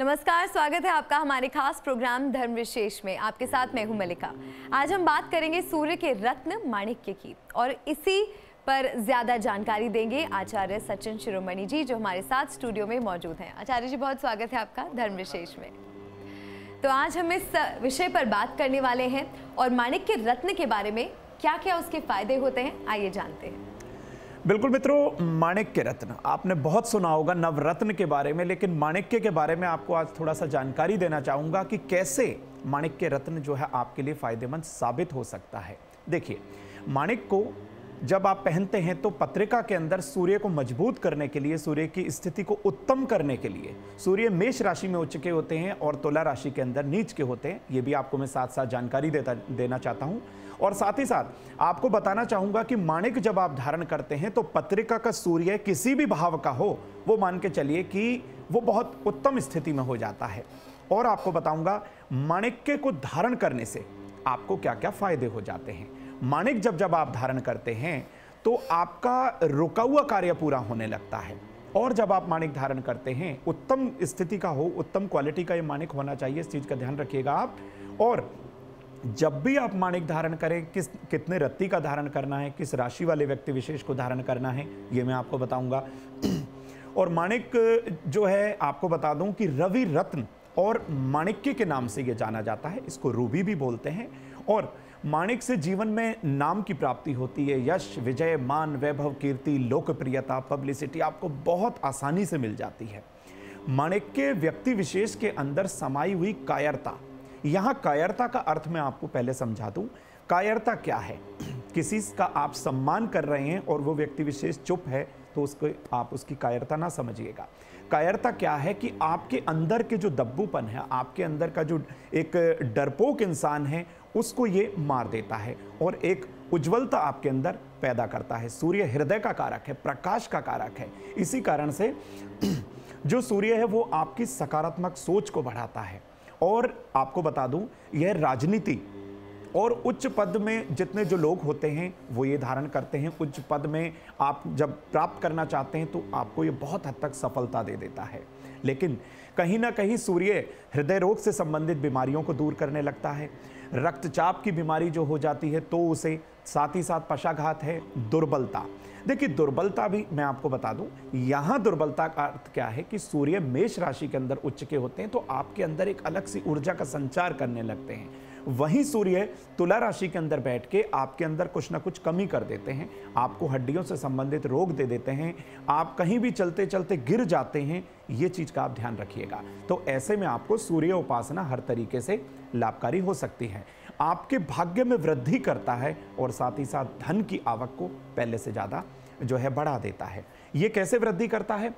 नमस्कार स्वागत है आपका हमारे खास प्रोग्राम धर्म विशेष में आपके साथ मैं हूं मलिका आज हम बात करेंगे सूर्य के रत्न माणिक्य की और इसी पर ज्यादा जानकारी देंगे आचार्य सचिन शिरोमणि जी जो हमारे साथ स्टूडियो में मौजूद हैं आचार्य जी बहुत स्वागत है आपका धर्म विशेष में तो आज हम इस विषय पर बात करने वाले हैं और माणिक के रत्न के बारे में क्या क्या उसके फायदे होते हैं आइए जानते हैं बिल्कुल मित्रों माणिक्य रत्न आपने बहुत सुना होगा नवरत्न के बारे में लेकिन माणिक्य के बारे में आपको आज थोड़ा सा जानकारी देना चाहूंगा कि कैसे माणिक्य रत्न जो है आपके लिए फ़ायदेमंद साबित हो सकता है देखिए माणिक को जब आप पहनते हैं तो पत्रिका के अंदर सूर्य को मजबूत करने के लिए सूर्य की स्थिति को उत्तम करने के लिए सूर्य मेष राशि में उच्च के होते हैं और तुला राशि के अंदर नीच के होते हैं ये भी आपको मैं साथ साथ जानकारी देता देना चाहता हूँ और साथ ही साथ आपको बताना चाहूंगा कि माणिक जब आप धारण करते हैं तो पत्रिका का सूर्य किसी भी भाव का हो वो मान के चलिए कि वो बहुत उत्तम स्थिति में हो जाता है और आपको बताऊंगा माणिक्य को धारण करने से आपको क्या क्या फायदे हो जाते हैं माणिक जब जब आप धारण करते हैं तो आपका रुका हुआ कार्य पूरा होने लगता है और जब आप माणिक धारण करते हैं उत्तम स्थिति का हो उत्तम क्वालिटी का ये माणिक होना चाहिए इस चीज़ का ध्यान रखिएगा आप और जब भी आप माणिक धारण करें किस कितने रत्ती का धारण करना है किस राशि वाले व्यक्ति विशेष को धारण करना है ये मैं आपको बताऊंगा और माणिक जो है आपको बता दूं कि रवि रत्न और माणिक्य के नाम से ये जाना जाता है इसको रूबी भी बोलते हैं और माणिक से जीवन में नाम की प्राप्ति होती है यश विजय मान वैभव कीर्ति लोकप्रियता पब्लिसिटी आपको बहुत आसानी से मिल जाती है माणिक के व्यक्ति विशेष के अंदर समाई हुई कायरता यहाँ कायरता का अर्थ मैं आपको पहले समझा दूँ कायरता क्या है किसी का आप सम्मान कर रहे हैं और वो व्यक्ति विशेष चुप है तो उसको आप उसकी कायरता ना समझिएगा कायरता क्या है कि आपके अंदर के जो दब्बूपन है आपके अंदर का जो एक डरपोक इंसान है उसको ये मार देता है और एक उज्ज्वलता आपके अंदर पैदा करता है सूर्य हृदय का कारक है प्रकाश का कारक है इसी कारण से जो सूर्य है वो आपकी सकारात्मक सोच को बढ़ाता है और आपको बता दूं यह राजनीति और उच्च पद में जितने जो लोग होते हैं वो ये धारण करते हैं उच्च पद में आप जब प्राप्त करना चाहते हैं तो आपको ये बहुत हद तक सफलता दे देता है लेकिन कहीं ना कहीं सूर्य हृदय रोग से संबंधित बीमारियों को दूर करने लगता है रक्तचाप की बीमारी जो हो जाती है तो उसे साथ ही साथ पशाघात है दुर्बलता देखिए दुर्बलता भी मैं आपको बता दूं यहाँ दुर्बलता का अर्थ क्या है कि सूर्य मेष राशि के अंदर उच्च के होते हैं तो आपके अंदर एक अलग सी ऊर्जा का संचार करने लगते हैं वहीं सूर्य तुला राशि के अंदर बैठ के आपके अंदर कुछ ना कुछ कमी कर देते हैं आपको हड्डियों से संबंधित रोग दे देते हैं आप कहीं भी चलते चलते गिर जाते हैं ये चीज़ का आप ध्यान रखिएगा तो ऐसे में आपको सूर्य उपासना हर तरीके से लाभकारी हो सकती है आपके भाग्य में वृद्धि करता है और साथ ही साथ धन की आवक को पहले से ज़्यादा जो है बढ़ा देता है ये कैसे वृद्धि करता है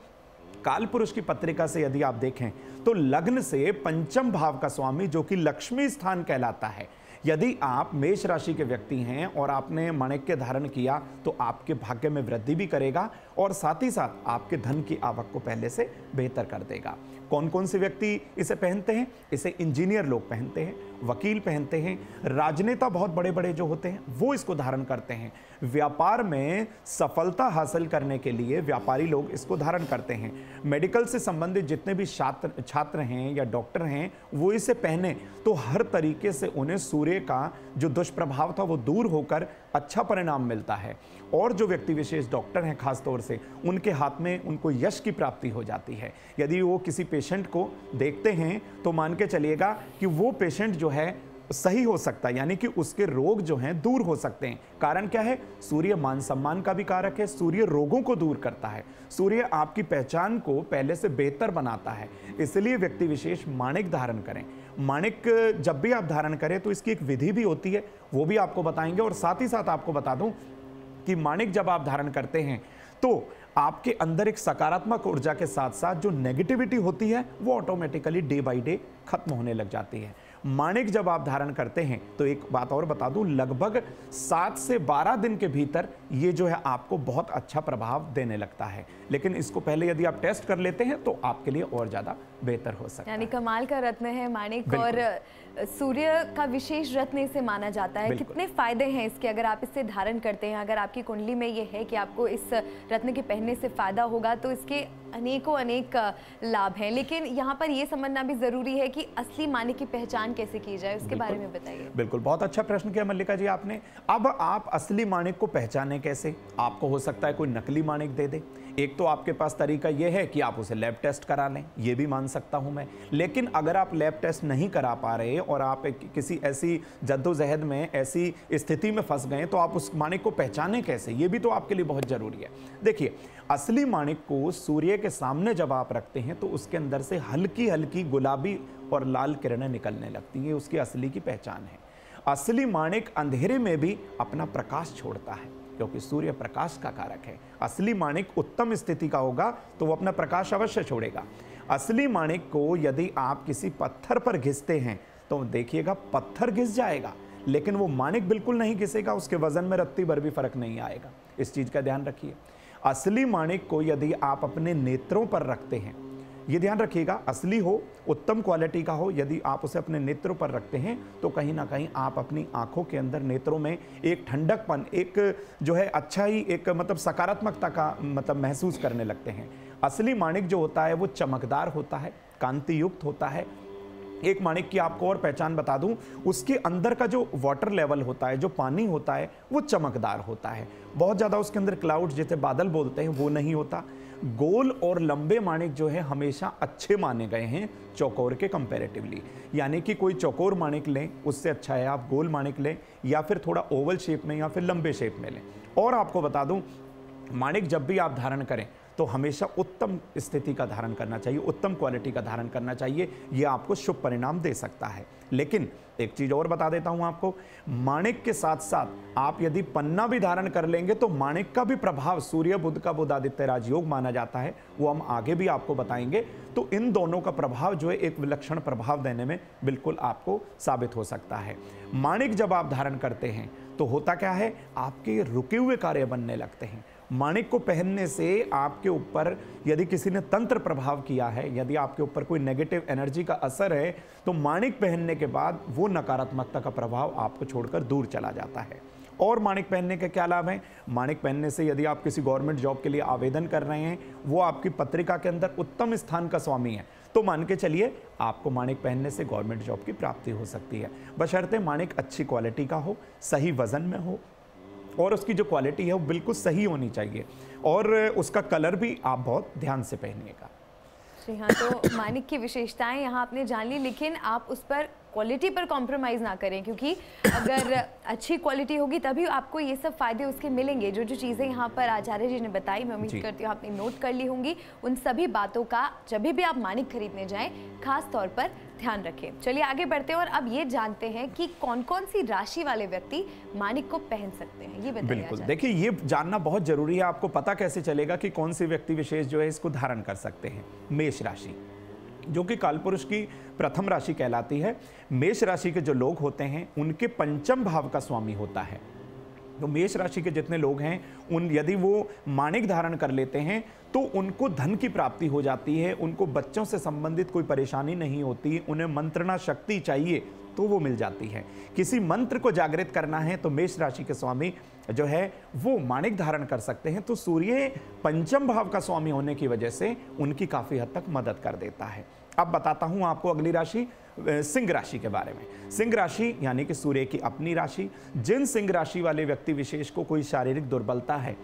पुरुष की पत्रिका से यदि आप देखें तो लग्न से पंचम भाव का स्वामी जो कि लक्ष्मी स्थान कहलाता है यदि आप मेष राशि के व्यक्ति हैं और आपने मणिक्य धारण किया तो आपके भाग्य में वृद्धि भी करेगा और साथ ही साथ आपके धन की आवक को पहले से बेहतर कर देगा कौन कौन से व्यक्ति इसे पहनते हैं इसे इंजीनियर लोग पहनते हैं वकील पहनते हैं राजनेता बहुत बड़े बड़े जो होते हैं वो इसको धारण करते हैं व्यापार में सफलता हासिल करने के लिए व्यापारी लोग इसको धारण करते हैं मेडिकल से संबंधित जितने भी छात्र छात्र हैं या डॉक्टर हैं वो इसे पहने तो हर तरीके से उन्हें सूर्य का जो दुष्प्रभाव था वो दूर होकर अच्छा परिणाम मिलता है और जो व्यक्ति विशेष डॉक्टर हैं खासतौर से उनके हाथ में उनको यश की प्राप्ति हो जाती है यदि वो किसी पेशेंट को देखते हैं तो मान के चलिएगा कि वो पेशेंट जो है सही हो सकता है यानी कि उसके रोग जो हैं दूर हो सकते हैं कारण क्या है सूर्य मान सम्मान का भी कारक है सूर्य रोगों को दूर करता है सूर्य आपकी पहचान को पहले से बेहतर बनाता है इसलिए व्यक्ति विशेष माणिक धारण करें माणिक जब भी आप धारण करें तो इसकी एक विधि भी होती है वो भी आपको बताएंगे और साथ ही साथ आपको बता दूं कि माणिक जब आप धारण करते हैं तो आपके अंदर एक सकारात्मक ऊर्जा के साथ साथ जो नेगेटिविटी होती है वो ऑटोमेटिकली डे बाई डे खत्म होने लग जाती है माणिक जब आप धारण करते हैं तो एक बात और बता दूं लगभग सात से बारह दिन के भीतर ये जो है आपको बहुत अच्छा प्रभाव देने लगता है लेकिन इसको पहले यदि आप टेस्ट कर लेते हैं तो आपके लिए और ज़्यादा बेहतर हो सकता यानी कमाल का रत्न है माणिक और सूर्य का विशेष रत्न इसे माना जाता है कितने फायदे हैं इसके अगर आप इसे धारण करते हैं अगर आपकी कुंडली में ये है कि आपको इस रत्न के पहनने से फ़ायदा होगा तो इसके अनेकों अनेक लाभ हैं लेकिन यहाँ पर ये समझना भी ज़रूरी है कि असली माने की पहचान कैसे की जाए उसके बारे में बताइए बिल्कुल बहुत अच्छा प्रश्न किया मल्लिका जी आपने अब आप असली माणिक को पहचाने कैसे आपको हो सकता है कोई नकली माणिक दे दे एक तो आपके पास तरीका यह है कि आप उसे लैब टेस्ट करा लें ये भी मान सकता हूँ मैं लेकिन अगर आप लैब टेस्ट नहीं करा पा रहे और आप एक, किसी ऐसी जद्दोजहद में ऐसी स्थिति में फंस गए तो आप उस माणिक को पहचाने कैसे ये भी तो आपके लिए बहुत ज़रूरी है देखिए असली माणिक को सूर्य के सामने जब आप रखते हैं तो उसके अंदर से हल्की हल्की गुलाबी और लाल किरणें निकलने लगती हैं उसकी असली की पहचान है असली माणिक अंधेरे में भी अपना प्रकाश छोड़ता है क्योंकि सूर्य प्रकाश का कारक है असली माणिक उत्तम स्थिति का होगा तो वो अपना प्रकाश अवश्य छोड़ेगा असली माणिक को यदि आप किसी पत्थर पर घिसते हैं तो देखिएगा पत्थर घिस जाएगा लेकिन वो माणिक बिल्कुल नहीं घिसेगा उसके वजन में रत्ती भर भी फर्क नहीं आएगा इस चीज़ का ध्यान रखिए असली माणिक को यदि आप अपने नेत्रों पर रखते हैं ये ध्यान रखिएगा असली हो उत्तम क्वालिटी का हो यदि आप उसे अपने नेत्रों पर रखते हैं तो कहीं ना कहीं आप अपनी आंखों के अंदर नेत्रों में एक ठंडकपन एक जो है अच्छा ही एक मतलब सकारात्मकता का मतलब महसूस करने लगते हैं असली माणिक जो होता है वो चमकदार होता है कांतियुक्त होता है एक माणिक की आपको और पहचान बता दूं उसके अंदर का जो वाटर लेवल होता है जो पानी होता है वो चमकदार होता है बहुत ज़्यादा उसके अंदर क्लाउड जैसे बादल बोलते हैं वो नहीं होता गोल और लंबे माणिक जो है हमेशा अच्छे माने गए हैं चौकोर के कंपैरेटिवली यानी कि कोई चौकोर माणिक लें उससे अच्छा है आप गोल माणिक लें या फिर थोड़ा ओवल शेप में या फिर लंबे शेप में लें और आपको बता दूं माणिक जब भी आप धारण करें तो हमेशा उत्तम स्थिति का धारण करना चाहिए उत्तम क्वालिटी का धारण करना चाहिए यह आपको शुभ परिणाम दे सकता है लेकिन एक चीज़ और बता देता हूं आपको माणिक के साथ साथ आप यदि पन्ना भी धारण कर लेंगे तो माणिक का भी प्रभाव सूर्य बुद्ध का बुद्ध आदित्य राजयोग माना जाता है वो हम आगे भी आपको बताएंगे तो इन दोनों का प्रभाव जो है एक विलक्षण प्रभाव देने में बिल्कुल आपको साबित हो सकता है माणिक जब आप धारण करते हैं तो होता क्या है आपके रुके हुए कार्य बनने लगते हैं माणिक को पहनने से आपके ऊपर यदि किसी ने तंत्र प्रभाव किया है यदि आपके ऊपर कोई नेगेटिव एनर्जी का असर है तो माणिक पहनने के बाद वो नकारात्मकता का प्रभाव आपको छोड़कर दूर चला जाता है और माणिक पहनने के क्या लाभ हैं माणिक पहनने से यदि आप किसी गवर्नमेंट जॉब के लिए आवेदन कर रहे हैं वो आपकी पत्रिका के अंदर उत्तम स्थान का स्वामी है तो मान के चलिए आपको माणिक पहनने से गवर्नमेंट जॉब की प्राप्ति हो सकती है बशर्ते माणिक अच्छी क्वालिटी का हो सही वजन में हो और उसकी जो क्वालिटी है वो बिल्कुल सही होनी चाहिए और उसका कलर भी आप बहुत ध्यान से पहनिएगा जी हाँ तो मानिक की विशेषताएं यहाँ आपने जान ली लेकिन आप उस पर क्वालिटी पर कॉम्प्रोमाइज़ ना करें क्योंकि अगर अच्छी क्वालिटी होगी तभी आपको ये सब फ़ायदे उसके मिलेंगे जो जो चीज़ें यहाँ पर आचार्य जी ने बताई मैं उम्मीद करती हूँ आपने नोट कर ली होंगी उन सभी बातों का जब भी आप मानिक खरीदने जाएँ खास तौर पर ध्यान रखें चलिए आगे बढ़ते हैं और अब ये जानते हैं कि कौन कौन सी राशि वाले व्यक्ति मानिक को पहन सकते हैं ये बिल्कुल देखिए ये जानना बहुत जरूरी है आपको पता कैसे चलेगा कि कौन सी व्यक्ति विशेष जो है इसको धारण कर सकते हैं मेष राशि जो कि कालपुरुष की प्रथम राशि कहलाती है मेष राशि के जो लोग होते हैं उनके पंचम भाव का स्वामी होता है तो मेष राशि के जितने लोग हैं उन यदि वो माणिक धारण कर लेते हैं तो उनको धन की प्राप्ति हो जाती है उनको बच्चों से संबंधित कोई परेशानी नहीं होती उन्हें मंत्रणा शक्ति चाहिए तो वो मिल जाती है किसी मंत्र को जागृत करना है तो मेष राशि के स्वामी जो है वो माणिक धारण कर सकते हैं तो सूर्य पंचम भाव का स्वामी होने की वजह से उनकी काफ़ी हद तक मदद कर देता है अब बताता हूं आपको अगली राशि सिंह राशि के बारे में सिंह राशि यानी कि सूर्य की अपनी राशि जिन सिंह राशि वाले व्यक्ति विशेष को कोई शारीरिक दुर्बलता है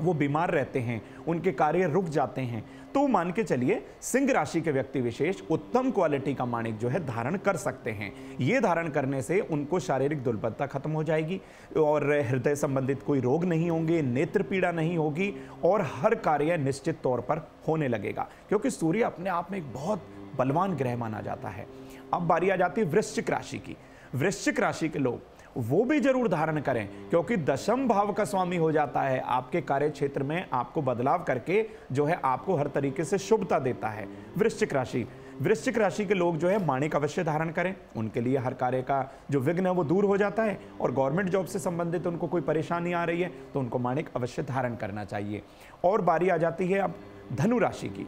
वो बीमार रहते हैं उनके कार्य रुक जाते हैं तो मान के चलिए सिंह राशि के व्यक्ति विशेष उत्तम क्वालिटी का माणिक जो है धारण कर सकते हैं ये धारण करने से उनको शारीरिक दुर्बलता खत्म हो जाएगी और हृदय संबंधित कोई रोग नहीं होंगे नेत्र पीड़ा नहीं होगी और हर कार्य निश्चित तौर पर होने लगेगा क्योंकि सूर्य अपने आप में एक बहुत बलवान ग्रह माना जाता है अब बारी आ जाती है वृश्चिक राशि की वृश्चिक राशि के लोग वो भी जरूर धारण करें क्योंकि दशम भाव का स्वामी हो जाता है आपके कार्य क्षेत्र में आपको बदलाव करके जो है आपको हर तरीके से शुभता देता है वृश्चिक राशि वृश्चिक राशि के लोग जो है माणिक अवश्य धारण करें उनके लिए हर कार्य का जो विघ्न है वो दूर हो जाता है और गवर्नमेंट जॉब से संबंधित उनको कोई परेशानी आ रही है तो उनको माणिक अवश्य धारण करना चाहिए और बारी आ जाती है अब धनु राशि की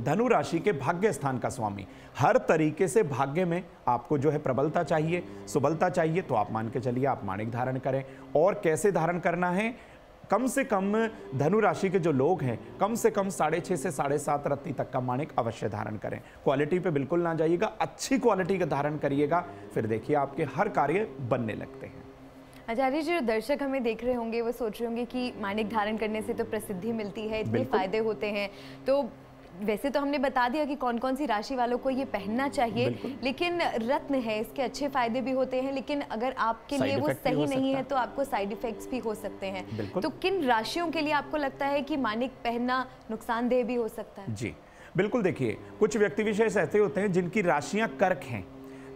धनु राशि के भाग्य स्थान का स्वामी हर तरीके से भाग्य में आपको जो है प्रबलता चाहिए सुबलता चाहिए तो आप मान के चलिए आप माणिक धारण करें और कैसे धारण करना है कम से कम धनु राशि के जो लोग हैं कम से कम साढ़े छः से साढ़े सात रत्ती तक का माणिक अवश्य धारण करें क्वालिटी पे बिल्कुल ना जाइएगा अच्छी क्वालिटी का धारण करिएगा फिर देखिए आपके हर कार्य बनने लगते हैं आचार्य जी जो दर्शक हमें देख रहे होंगे वो सोच रहे होंगे कि माणिक धारण करने से तो प्रसिद्धि मिलती है इतने फायदे होते हैं तो वैसे तो हमने बता दिया कि कौन कौन सी राशि वालों को ये पहनना चाहिए लेकिन रत्न है इसके अच्छे फायदे भी होते हैं लेकिन अगर आपके लिए वो सही नहीं है तो आपको साइड इफेक्ट्स भी हो सकते हैं तो किन राशियों के लिए आपको लगता है कि मानिक पहनना नुकसानदेह भी हो सकता है जी बिल्कुल देखिए कुछ व्यक्ति विशेष ऐसे होते हैं जिनकी राशियां कर्क हैं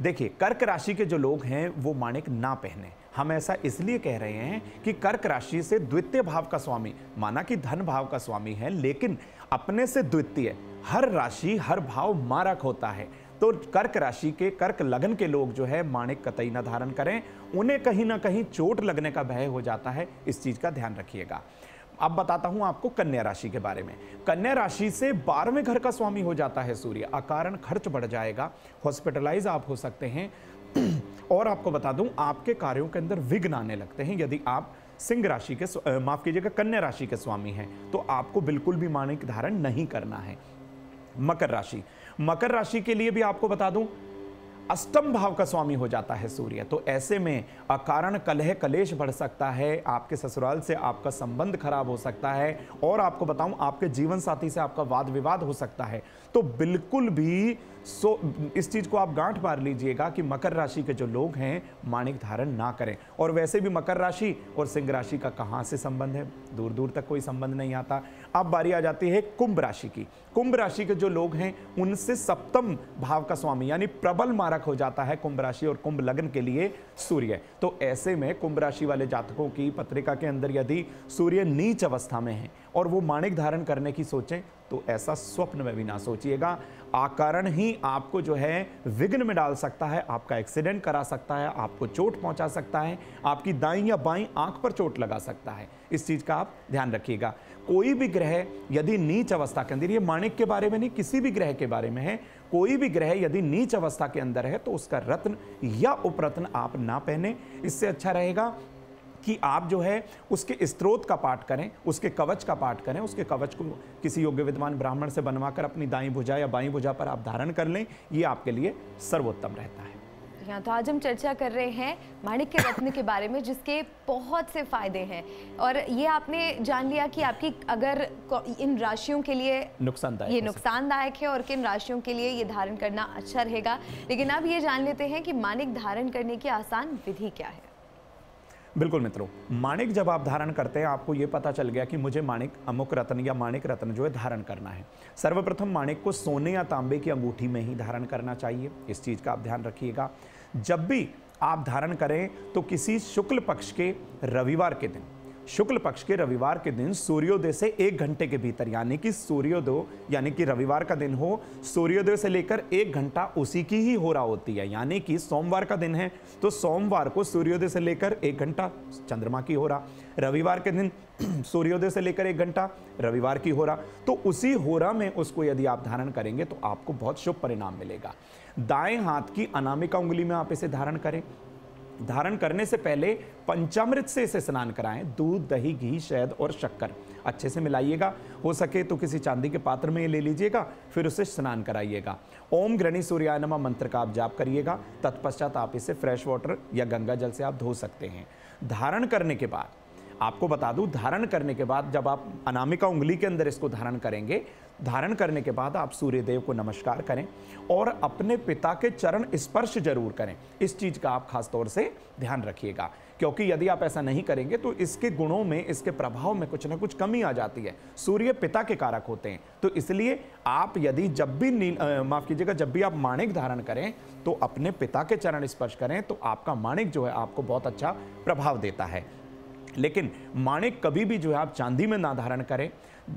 देखिए कर्क राशि के जो लोग हैं वो माणिक ना पहने हम ऐसा इसलिए कह रहे हैं कि कर्क राशि से द्वितीय भाव का स्वामी माना कि धन भाव का स्वामी है लेकिन अपने से द्वितीय हर राशि हर भाव मारक होता है तो कर्क राशि के कर्क लगन के लोग जो है माणिक कतई न धारण करें उन्हें कहीं ना कहीं चोट लगने का भय हो जाता है इस चीज़ का ध्यान रखिएगा अब बताता हूं आपको कन्या राशि के बारे में कन्या राशि से बारहवें घर का स्वामी हो जाता है सूर्य अकारण खर्च बढ़ जाएगा हॉस्पिटलाइज आप हो सकते हैं और आपको बता दूं आपके कार्यों के अंदर विघ्न आने लगते हैं यदि आप सिंह राशि के माफ कीजिएगा कन्या राशि के स्वामी हैं तो आपको बिल्कुल भी माणिक धारण नहीं करना है मकर राशि मकर राशि के लिए भी आपको बता दूं अष्टम भाव का स्वामी हो जाता है सूर्य तो ऐसे में अकारण कलह कलेश बढ़ सकता है आपके ससुराल से आपका संबंध खराब हो सकता है और आपको बताऊं आपके जीवन साथी से आपका वाद विवाद हो सकता है तो बिल्कुल भी सो इस चीज़ को आप गांठ मार लीजिएगा कि मकर राशि के जो लोग हैं माणिक धारण ना करें और वैसे भी मकर राशि और सिंह राशि का कहाँ से संबंध है दूर दूर तक कोई संबंध नहीं आता अब बारी आ जाती है कुंभ राशि की कुंभ राशि के जो लोग हैं उनसे सप्तम भाव का स्वामी यानी प्रबल मारक हो जाता है कुंभ राशि और कुंभ लग्न के लिए सूर्य तो ऐसे में कुंभ राशि वाले जातकों की पत्रिका के अंदर यदि सूर्य नीच अवस्था में है और वो माणिक धारण करने की सोचें तो ऐसा स्वप्न में भी ना सोचिएगा आकरण ही आपको जो है विघ्न में डाल सकता है आपका एक्सीडेंट करा सकता है आपको चोट पहुंचा सकता है आपकी दाई या बाई आंख पर चोट लगा सकता है इस चीज़ का आप ध्यान रखिएगा कोई भी ग्रह यदि नीच अवस्था के अंदर ये माणिक के बारे में नहीं किसी भी ग्रह के बारे में है कोई भी ग्रह यदि नीच अवस्था के अंदर है तो उसका रत्न या उपरत्न आप ना पहने इससे अच्छा रहेगा कि आप जो है उसके स्त्रोत का पाठ करें उसके कवच का पाठ करें उसके कवच को किसी योग्य विद्वान ब्राह्मण से बनवाकर अपनी दाई भुजा या बाई भुजा पर आप धारण कर लें ये आपके लिए सर्वोत्तम रहता है यहाँ तो आज हम चर्चा कर रहे हैं माणिक्य रत्न के बारे में जिसके बहुत से फायदे हैं और ये आपने जान लिया कि आपकी अगर इन राशियों के लिए नुकसानदायक ये नुकसानदायक है और किन राशियों के लिए ये धारण करना अच्छा रहेगा लेकिन अब ये जान लेते हैं कि माणिक धारण करने की आसान विधि क्या है बिल्कुल मित्रों माणिक जब आप धारण करते हैं आपको ये पता चल गया कि मुझे माणिक अमुक रत्न या माणिक रत्न जो है धारण करना है सर्वप्रथम माणिक को सोने या तांबे की अंगूठी में ही धारण करना चाहिए इस चीज़ का आप ध्यान रखिएगा जब भी आप धारण करें तो किसी शुक्ल पक्ष के रविवार के दिन शुक्ल पक्ष के रविवार के दिन सूर्योदय से एक घंटे के भीतर यानी कि सूर्योदय यानी कि रविवार का दिन हो सूर्योदय से लेकर एक घंटा उसी की ही हो रहा होती है यानी कि सोमवार का दिन है तो सोमवार को सूर्योदय से लेकर एक घंटा चंद्रमा की हो रहा रविवार के दिन सूर्योदय से लेकर एक घंटा रविवार की हो रहा तो उसी हो रहा में उसको यदि आप धारण करेंगे तो आपको बहुत शुभ परिणाम मिलेगा दाएं हाथ की अनामिका उंगली में आप इसे धारण करें धारण करने से पहले पंचामृत से इसे स्नान कराएं दूध दही घी शहद और शक्कर अच्छे से मिलाइएगा हो सके तो किसी चांदी के पात्र में ले लीजिएगा फिर उसे स्नान कराइएगा ओम ग्रणी सूर्याय नमा मंत्र का आप जाप करिएगा तत्पश्चात आप इसे फ्रेश वाटर या गंगा जल से आप धो सकते हैं धारण करने के बाद आपको बता दूं धारण करने के बाद जब आप अनामिका उंगली के अंदर इसको धारण करेंगे धारण करने के बाद आप सूर्यदेव को नमस्कार करें और अपने पिता के चरण स्पर्श जरूर करें इस चीज़ का आप खास तौर से ध्यान रखिएगा क्योंकि यदि आप ऐसा नहीं करेंगे तो इसके गुणों में इसके प्रभाव में कुछ ना कुछ कमी आ जाती है सूर्य पिता के कारक होते हैं तो इसलिए आप यदि जब भी नील माफ़ कीजिएगा जब भी आप माणिक धारण करें तो अपने पिता के चरण स्पर्श करें तो आपका माणिक जो है आपको बहुत अच्छा प्रभाव देता है लेकिन माणिक कभी भी जो है आप चांदी में ना धारण करें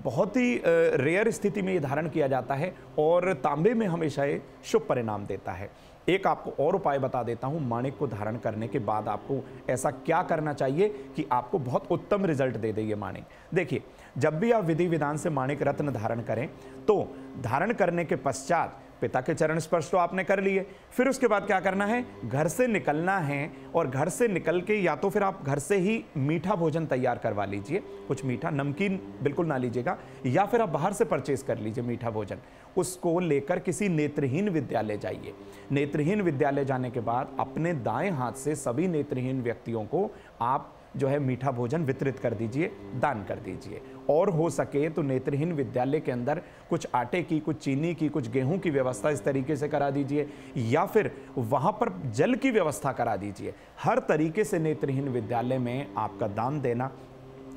बहुत ही रेयर स्थिति में ये धारण किया जाता है और तांबे में हमेशा ये शुभ परिणाम देता है एक आपको और उपाय बता देता हूँ माणिक को धारण करने के बाद आपको ऐसा क्या करना चाहिए कि आपको बहुत उत्तम रिजल्ट दे दे ये माणिक देखिए जब भी आप विधि विधान से माणिक रत्न धारण करें तो धारण करने के पश्चात पिता के चरण स्पर्श तो आपने कर लिए फिर उसके बाद क्या करना है घर से निकलना है और घर से निकल के या तो फिर आप घर से ही मीठा भोजन तैयार करवा लीजिए कुछ मीठा नमकीन बिल्कुल ना लीजिएगा या फिर आप बाहर से परचेज कर लीजिए मीठा भोजन उसको लेकर किसी नेत्रहीन विद्यालय जाइए नेत्रहीन विद्यालय जाने के बाद अपने दाएं हाथ से सभी नेत्रहीन व्यक्तियों को आप जो है मीठा भोजन वितरित कर दीजिए दान कर दीजिए और हो सके तो नेत्रहीन विद्यालय के अंदर कुछ आटे की कुछ चीनी की कुछ गेहूं की व्यवस्था इस तरीके से करा दीजिए या फिर वहाँ पर जल की व्यवस्था करा दीजिए हर तरीके से नेत्रहीन विद्यालय में आपका दान देना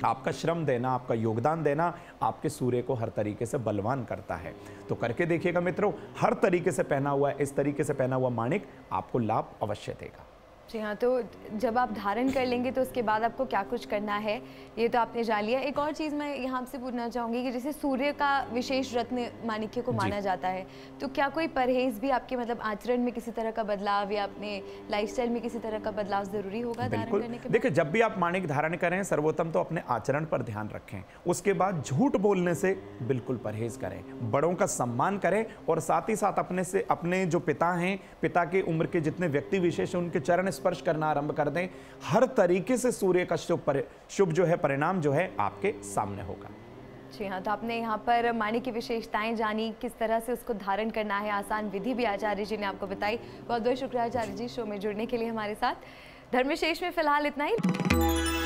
आपका श्रम देना आपका योगदान देना आपके सूर्य को हर तरीके से बलवान करता है तो करके देखिएगा मित्रों हर तरीके से पहना हुआ इस तरीके से पहना हुआ माणिक आपको लाभ अवश्य देगा जी हाँ तो जब आप धारण कर लेंगे तो उसके बाद आपको क्या कुछ करना है ये तो आपने जान लिया एक और चीज़ मैं यहाँ आपसे पूछना चाहूँगी कि जैसे सूर्य का विशेष रत्न माणिक्य को माना जाता है तो क्या कोई परहेज भी आपके मतलब आचरण में किसी तरह का बदलाव या अपने लाइफ में किसी तरह का बदलाव ज़रूरी होगा धारण करने के देखिए जब भी आप माणिक धारण करें सर्वोत्तम तो अपने आचरण पर ध्यान रखें उसके बाद झूठ बोलने से बिल्कुल परहेज करें बड़ों का सम्मान करें और साथ ही साथ अपने से अपने जो पिता हैं पिता के उम्र के जितने व्यक्ति विशेष हैं उनके चरण स्पर्श करना आरंभ कर दें हर तरीके से सूर्य का शुभ पर शुभ जो है परिणाम जो है आपके सामने होगा जी हाँ तो आपने यहाँ पर माने की विशेषताएं जानी किस तरह से उसको धारण करना है आसान विधि भी आचार्य जी ने आपको बताई बहुत बहुत शुक्रिया आचार्य जी शो में जुड़ने के लिए हमारे साथ धर्मशेष में फिलहाल इतना ही